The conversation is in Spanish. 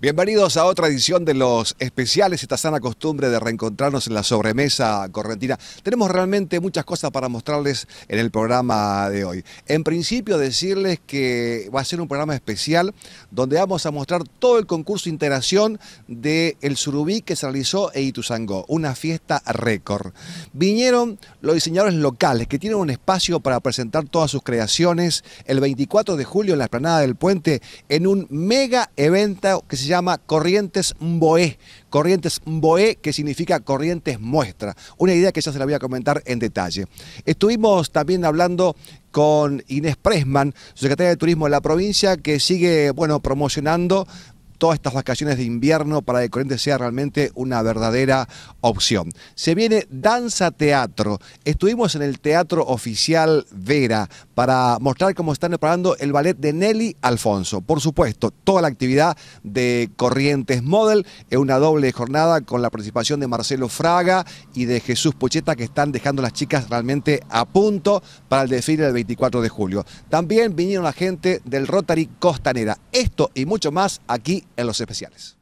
Bienvenidos a otra edición de los especiales, esta sana costumbre de reencontrarnos en la sobremesa correntina. Tenemos realmente muchas cosas para mostrarles en el programa de hoy. En principio decirles que va a ser un programa especial donde vamos a mostrar todo el concurso de integración del surubí que se realizó en Ituzangó, una fiesta récord. Vinieron los diseñadores locales que tienen un espacio para presentar todas sus creaciones el 24 de julio en la esplanada del puente en un mega evento que se llama Corrientes Mboé. Corrientes Mboé, que significa Corrientes Muestra. Una idea que ya se la voy a comentar en detalle. Estuvimos también hablando con Inés Presman, secretaria de Turismo de la provincia, que sigue bueno, promocionando todas estas vacaciones de invierno para que Corrientes sea realmente una verdadera opción. Se viene danza teatro. Estuvimos en el Teatro Oficial Vera para mostrar cómo están preparando el ballet de Nelly Alfonso. Por supuesto, toda la actividad de Corrientes Model es una doble jornada con la participación de Marcelo Fraga y de Jesús Pocheta que están dejando las chicas realmente a punto para el desfile del 24 de julio. También vinieron la gente del Rotary Costanera. Esto y mucho más aquí en los especiales.